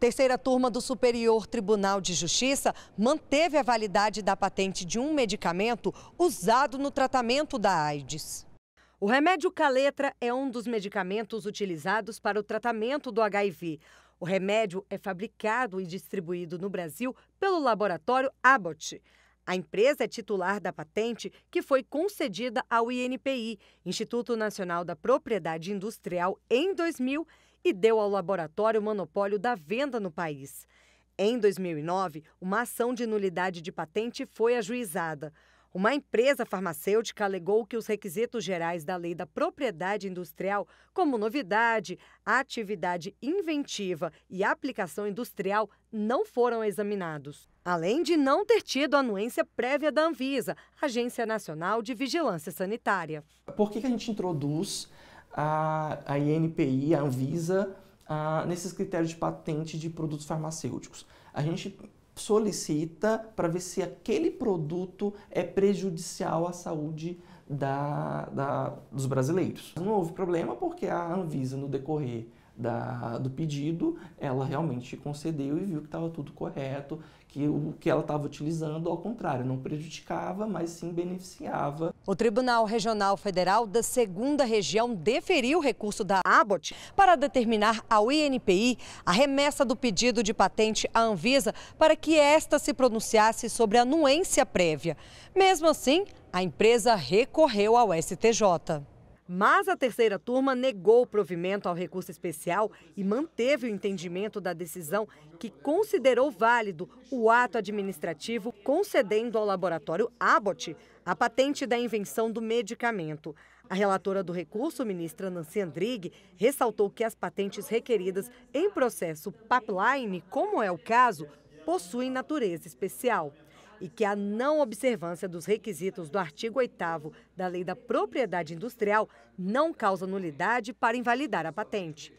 Terceira turma do Superior Tribunal de Justiça manteve a validade da patente de um medicamento usado no tratamento da AIDS. O remédio Caletra é um dos medicamentos utilizados para o tratamento do HIV. O remédio é fabricado e distribuído no Brasil pelo laboratório Abbott. A empresa é titular da patente que foi concedida ao INPI, Instituto Nacional da Propriedade Industrial, em 2000 e deu ao laboratório o monopólio da venda no país. Em 2009, uma ação de nulidade de patente foi ajuizada. Uma empresa farmacêutica alegou que os requisitos gerais da lei da propriedade industrial, como novidade, atividade inventiva e aplicação industrial, não foram examinados, além de não ter tido anuência prévia da Anvisa, Agência Nacional de Vigilância Sanitária. Por que, a gente introduz a, a INPI, a Anvisa, a, nesses critérios de patente de produtos farmacêuticos. A gente solicita para ver se aquele produto é prejudicial à saúde da, da, dos brasileiros. Não houve problema porque a Anvisa, no decorrer da, do pedido, ela realmente concedeu e viu que estava tudo correto, que o que ela estava utilizando, ao contrário, não prejudicava, mas sim beneficiava. O Tribunal Regional Federal da Segunda Região deferiu o recurso da Abbott para determinar ao INPI a remessa do pedido de patente à Anvisa para que esta se pronunciasse sobre a anuência prévia. Mesmo assim, a empresa recorreu ao STJ. Mas a terceira turma negou o provimento ao recurso especial e manteve o entendimento da decisão que considerou válido o ato administrativo concedendo ao laboratório Abbott a patente da invenção do medicamento. A relatora do recurso, ministra Nancy Andrighi, ressaltou que as patentes requeridas em processo pipeline, como é o caso, possuem natureza especial e que a não observância dos requisitos do artigo 8 da Lei da Propriedade Industrial não causa nulidade para invalidar a patente.